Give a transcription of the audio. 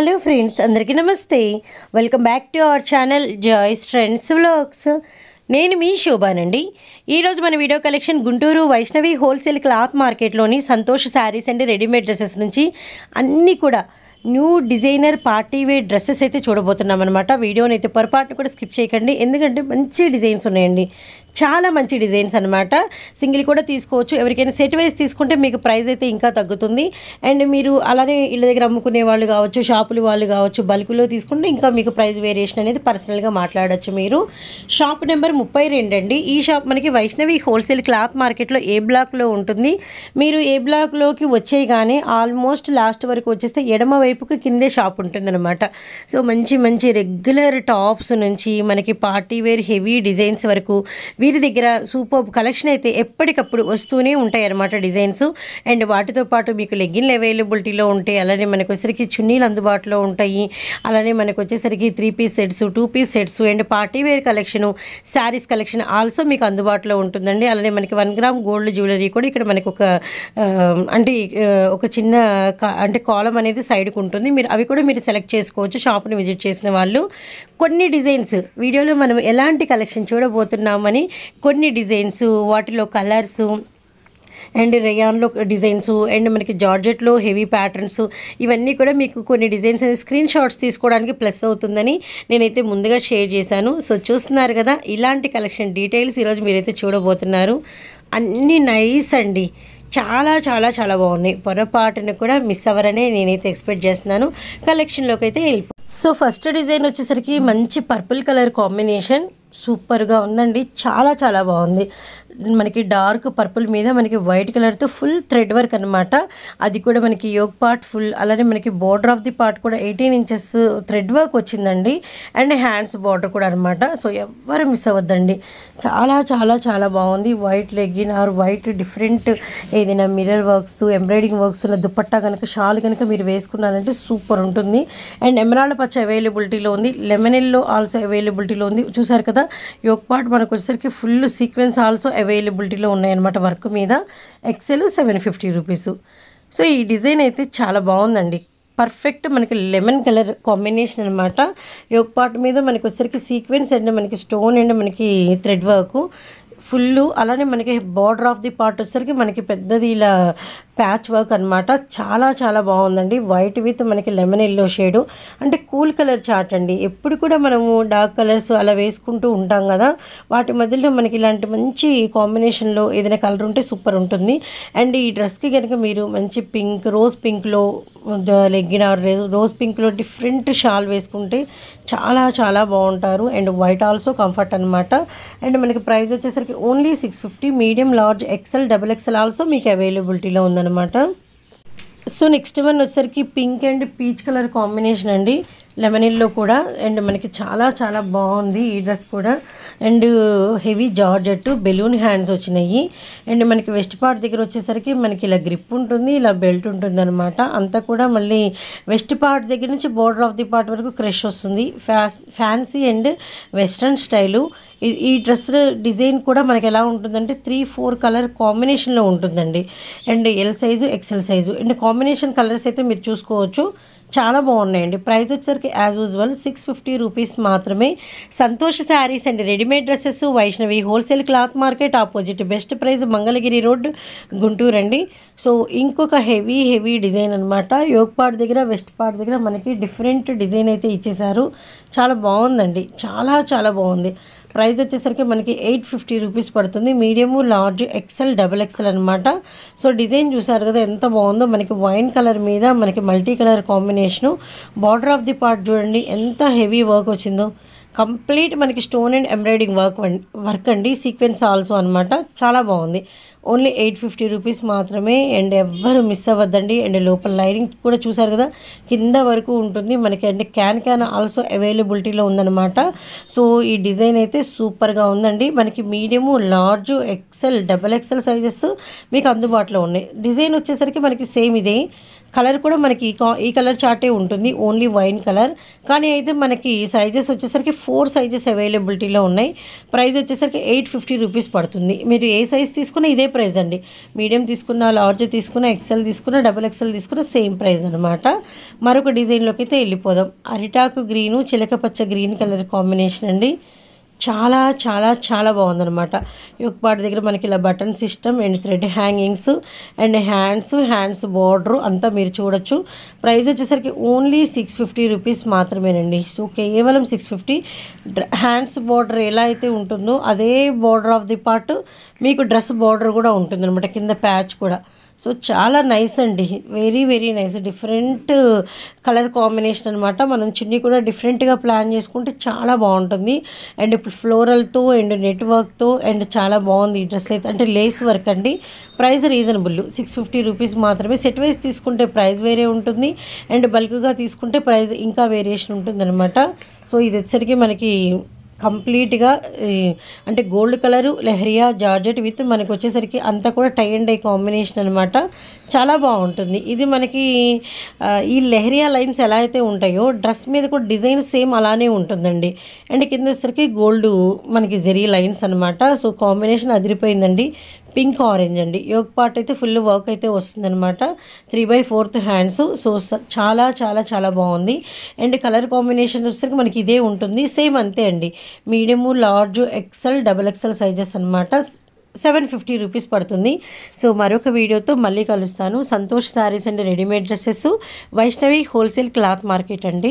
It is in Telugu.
హలో ఫ్రెండ్స్ అందరికీ నమస్తే welcome back to our channel joys friends vlogs నేను మీ శోభానండి ఈరోజు మన video collection Guntur Vaishnavi wholesale cloth మార్కెట్లోని Santosh sarees and readymade dresses నుంచి అన్నీ కూడా new designer party wear dresses అయితే చూడబోతున్నాం అనమాట వీడియోని అయితే పొరపాటును కూడా స్కిప్ చేయకండి ఎందుకంటే మంచి డిజైన్స్ ఉన్నాయండి చాలా మంచి డిజైన్స్ అనమాట సింగిల్ కూడా తీసుకోవచ్చు ఎవరికైనా సెట్ వైజ్ తీసుకుంటే మీకు ప్రైస్ అయితే ఇంకా తగ్గుతుంది అండ్ మీరు అలానే ఇళ్ళ దగ్గర అమ్ముకునే వాళ్ళు కావచ్చు షాపులు వాళ్ళు కావచ్చు బల్క్లో తీసుకుంటే ఇంకా మీకు ప్రైస్ వేరియేషన్ అనేది పర్సనల్గా మాట్లాడచ్చు మీరు షాప్ నెంబర్ ముప్పై రెండు అండి ఈ షాప్ మనకి వైష్ణవి హోల్సేల్ క్లాత్ మార్కెట్లో ఏ బ్లాక్లో ఉంటుంది మీరు ఏ బ్లాక్లోకి వచ్చేయగానే ఆల్మోస్ట్ లాస్ట్ వరకు వచ్చేస్తే ఎడమ వైపుకి కిందే షాప్ ఉంటుందన్నమాట సో మంచి మంచి రెగ్యులర్ టాప్స్ నుంచి మనకి పార్టీ వేర్ హెవీ డిజైన్స్ వరకు వీరి దగ్గర సూపర్ కలెక్షన్ అయితే ఎప్పటికప్పుడు వస్తూనే ఉంటాయి అన్నమాట డిజైన్స్ అండ్ వాటితో పాటు మీకు లెగ్గిన్లు అవైలబిలిటీలో ఉంటాయి అలానే మనకు వచ్చేసరికి చున్నీలు అందుబాటులో ఉంటాయి అలానే మనకు వచ్చేసరికి three piece sets two piece sets and party wear collection sarees collection also మీకు అందుబాటులో ఉంటుందండి అలానే మనకి వన్ గ్రామ్ గోల్డ్ జ్యువెలరీ కూడా ఇక్కడ మనకు ఒక అంటే ఒక చిన్న అంటే కాలం అనేది సైడ్కి ఉంటుంది మీరు అవి కూడా మీరు సెలెక్ట్ చేసుకోవచ్చు షాప్ని విజిట్ చేసిన వాళ్ళు కొన్ని డిజైన్స్ వీడియోలో మనం ఎలాంటి కలెక్షన్ చూడబోతున్నామని కొన్ని డిజైన్స్ వాటిలో కలర్స్ అండ్ రేయాన్లో డిజైన్స్ అండ్ మనకి జార్జెట్లో హెవీ ప్యాటర్న్స్ ఇవన్నీ కూడా మీకు కొన్ని డిజైన్స్ అనేది స్క్రీన్ షాట్స్ తీసుకోవడానికి ప్లస్ అవుతుందని నేనైతే ముందుగా షేర్ చేశాను సో చూస్తున్నారు కదా ఇలాంటి కలెక్షన్ డీటెయిల్స్ ఈరోజు మీరైతే చూడబోతున్నారు అన్నీ నైస్ అండి చాలా చాలా చాలా బాగున్నాయి పొరపాటును కూడా మిస్ అవ్వరనే నేనైతే ఎక్స్పెక్ట్ చేస్తున్నాను కలెక్షన్లోకి అయితే వెళ్ళిపో సో ఫస్ట్ డిజైన్ వచ్చేసరికి మంచి పర్పుల్ కలర్ కాంబినేషన్ సూపర్గా ఉందండి చాలా చాలా బాగుంది మనకి డార్క్ పర్పుల్ మీద మనకి వైట్ కలర్తో ఫుల్ థ్రెడ్ వర్క్ అనమాట అది కూడా మనకి యోగ్ పార్ట్ ఫుల్ అలానే మనకి బోర్డర్ ఆఫ్ ది పార్ట్ కూడా ఎయిటీన్ ఇంచెస్ థ్రెడ్ వర్క్ వచ్చిందండి అండ్ హ్యాండ్స్ బార్డర్ కూడా అనమాట సో ఎవ్వరు మిస్ అవ్వద్దండి చాలా చాలా చాలా బాగుంది white legging or white different ఏదైనా మిర్రర్ వర్క్స్ ఎంబ్రాయిడింగ్ వర్క్స్ ఉన్న దుపట్టా కనుక షాల్ కనుక మీరు వేసుకున్నారంటే సూపర్ ఉంటుంది అండ్ ఎమరాల్డ్ పచ్చ అవైలబిలిటీలో ఉంది లెమన్ ఎల్లో ఆల్సో అవైలబిలిటీలో ఉంది చూసారు కదా కదా యోక్ పార్ట్ మనకు వచ్చేసరికి ఫుల్ సీక్వెన్స్ ఆల్సో అవైలబిలిటీలో ఉన్నాయన్నమాట వర్క్ మీద XL seven fifty rupees so ఈ డిజైన్ అయితే చాలా బాగుందండి పర్ఫెక్ట్ మనకి లెమన్ కలర్ కాంబినేషన్ అనమాట యోక్ పార్ట్ మీద మనకి వచ్చేసరికి సీక్వెన్స్ అండ్ మనకి స్టోన్ అండ్ మనకి థ్రెడ్ వర్క్ ఫుల్ అలానే మనకి బార్డర్ ఆఫ్ ది పార్ట్ వచ్చేసరికి మనకి పెద్దది ఇలా ప్యాచ్ వర్క్ అనమాట చాలా చాలా బాగుందండి వైట్ విత్ మనకి లెమన్ ఎల్లో షేడు అంటే కూల్ కలర్ చాట్ అండి ఎప్పుడు కూడా మనము డార్క్ కలర్స్ అలా వేసుకుంటూ ఉంటాం కదా వాటి మధ్యలో మనకి ఇలాంటి మంచి కాంబినేషన్లో ఏదైనా కలర్ ఉంటే సూపర్ ఉంటుంది అండ్ ఈ డ్రెస్కి కనుక మీరు మంచి పింక్ రోజ్ పింక్లో లెగ్గిన రోజ్ పింక్లో డిఫరెంట్ షాల్ వేసుకుంటే చాలా చాలా బాగుంటారు అండ్ వైట్ ఆల్సో కంఫర్ట్ అనమాట అండ్ మనకి ప్రైస్ వచ్చేసరికి only six fifty medium large XL double XL also మీకు అవైలబిలిటీలో ఉందన్నమాట అనమాట సో నెక్స్ట్ వన్ వచ్చేసరికి pink and peach colour combination అండి లెమనిల్లో కూడా అండ్ మనకి చాలా చాలా బాగుంది ఈ డ్రెస్ కూడా and heavy georgette balloon hands వచ్చినాయి అండ్ మనకి వెస్ట్ పార్ట్ దగ్గర వచ్చేసరికి మనకి ఇలా గ్రిప్ ఉంటుంది ఇలా బెల్ట్ ఉంటుంది అనమాట అంతా కూడా మళ్ళీ వెస్ట్ పార్ట్ దగ్గర నుంచి బోర్డర్ ఆఫ్ ది పార్ట్ వరకు క్రష్ వస్తుంది ఫ్యాన్సీ అండ్ వెస్ట్రన్ స్టైలు ఈ డ్రెస్ డిజైన్ కూడా మనకి ఎలా ఉంటుందంటే త్రీ ఫోర్ కలర్ కాంబినేషన్లో ఉంటుందండి and L size XL size and combination colours అయితే మీరు చూసుకోవచ్చు చాలా బాగున్నాయండి ప్రైస్ వచ్చేసరికి as usual six fifty rupees మాత్రమే సంతోష శారీస్ అండి readymade dresses Vaishnavi wholesale cloth market opposite best price Mangalagiri road Guntur అండి సో ఇంకొక హెవీ హెవీ డిజైన్ అనమాట యోగపాడ్ దగ్గర వెస్ట్ పాడ్ దగ్గర మనకి డిఫరెంట్ డిజైన్ అయితే ఇచ్చేశారు చాలా బాగుందండి చాలా చాలా బాగుంది ప్రైస్ వచ్చేసరికి మనకి ఎయిట్ ఫిఫ్టీ రూపీస్ పడుతుంది medium large XL double XL అనమాట సో డిజైన్ చూసారు కదా ఎంత బాగుందో మనకి వైన్ కలర్ మీద మనకి multi colour combination border of the part చూడండి ఎంత హెవీ వర్క్ వచ్చిందో కంప్లీట్ మనకి stone and embroidering work work అండి సీక్వెన్స్ ఆల్సో అనమాట చాలా బాగుంది ఓన్లీ ఎయిట్ ఫిఫ్టీ రూపీస్ మాత్రమే అండ్ ఎవ్వరు మిస్ అవ్వద్దండి అండ్ లోపల లైనింగ్ కూడా చూసారు కదా కింద వరకు ఉంటుంది మనకి అండ్ క్యాన్ క్యాన్ ఆల్సో అవైలబిలిటీలో ఉందన్నమాట సో ఈ డిజైన్ అయితే సూపర్గా ఉందండి మనకి medium large XL double XL sizes మీకు అందుబాటులో ఉన్నాయి డిజైన్ వచ్చేసరికి మనకి సేమ్ ఇదే కలర్ కూడా మనకి ఈ కలర్ చార్టే ఉంటుంది ఓన్లీ వైన్ కలర్ కానీ అయితే మనకి సైజెస్ వచ్చేసరికి ఫోర్ సైజెస్ అవైలబిలిటీలో ఉన్నాయి ప్రైస్ వచ్చేసరికి ఎయిట్ ఫిఫ్టీ రూపీస్ పడుతుంది మీరు ఏ సైజ్ తీసుకున్నా ఇదే ప్రైస్ అండి మీడియం తీసుకున్న లార్జ్ తీసుకున్న ఎక్సెల్ తీసుకున్న డబుల్ ఎక్సెల్ తీసుకున్న సేమ్ ప్రైస్ అనమాట మరొక డిజైన్లోకి అయితే వెళ్ళిపోదాం అరిటాకు గ్రీను చిలకపచ్చ గ్రీన్ కలర్ కాంబినేషన్ అండి చాలా చాలా చాలా బాగుందనమాట ఈ యొక్క పాట దగ్గర మనకి ఇలా button system and thread hangings and hands hands border అంతా మీరు చూడొచ్చు ప్రైస్ వచ్చేసరికి ఓన్లీ సిక్స్ ఫిఫ్టీ రూపీస్ మాత్రమేనండి సో కేవలం సిక్స్ ఫిఫ్టీ హ్యాండ్స్ బార్డర్ ఎలా అయితే ఉంటుందో అదే బార్డర్ ఆఫ్ ది పార్ట్ మీకు డ్రెస్ బార్డర్ కూడా ఉంటుంది కింద ప్యాచ్ కూడా సో చాలా నైస్ అండి very very nice different colour combination అనమాట మనం చున్నీ కూడా డిఫరెంట్గా ప్లాన్ చేసుకుంటే చాలా బాగుంటుంది అండ్ ఇప్పుడు ఫ్లోరల్తో అండ్ నెట్వర్క్తో అండ్ చాలా బాగుంది ఈ డ్రెస్ అయితే అంటే లేస్ వర్క్ అండి price reasonable six fifty rupees మాత్రమే సెట్ వైజ్ తీసుకుంటే ప్రైస్ వేరే ఉంటుంది అండ్ బల్క్గా తీసుకుంటే ప్రైస్ ఇంకా వేరియేషన్ అనమాట సో ఇది వచ్చేసరికి మనకి కంప్లీట్గా అంటే gold colour leheriya georgette with మనకు వచ్చేసరికి అంతా కూడా టై అండ్ డై కాంబినేషన్ అనమాట చాలా బాగుంటుంది ఇది మనకి ఈ లెహరియా లైన్స్ ఎలా అయితే ఉంటాయో డ్రెస్ మీద కూడా డిజైన్ సేమ్ అలానే ఉంటుందండి అండ్ కింద వచ్చేసరికి గోల్డ్ మనకి జెరీ లైన్స్ అనమాట సో కాంబినేషన్ అదిరిపోయిందండి పింక్ ఆరెంజ్ అండి యోగ పార్ట్ అయితే ఫుల్ వర్క్ అయితే వస్తుందన్నమాట three by fourth hands so చాలా చాలా చాలా బాగుంది అండ్ కలర్ కాంబినేషన్ వచ్చేసరికి మనకి ఇదే ఉంటుంది సేమ్ అంతే అండి medium large XL double XL sizes అనమాట సెవెన్ ఫిఫ్టీ రూపీస్ పడుతుంది సో మరొక వీడియోతో మళ్ళీ కలుస్తాను Santosh sarees and readymade dresses Vaishnavi wholesale cloth market అండి